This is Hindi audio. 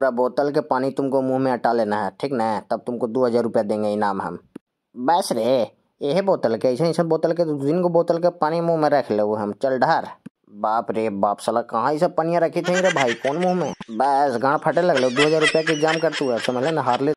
पूरा बोतल के पानी तुमको मुंह में हटा लेना है ठीक ना तब तुमको दो हज़ार रुपया देंगे इनाम हम बस रे यही बोतल के ऐसे ऐसे बोतल के दिन को बोतल के पानी मुंह में रख वो हम चल ढार बाप रे बाप सला कहाँ ये सब पनिया रखी थी रे भाई कौन मुंह में बस गाँव फटे लग लो दो हज़ार रुपया के एग्जाम कर तू समझ ले ना हार ले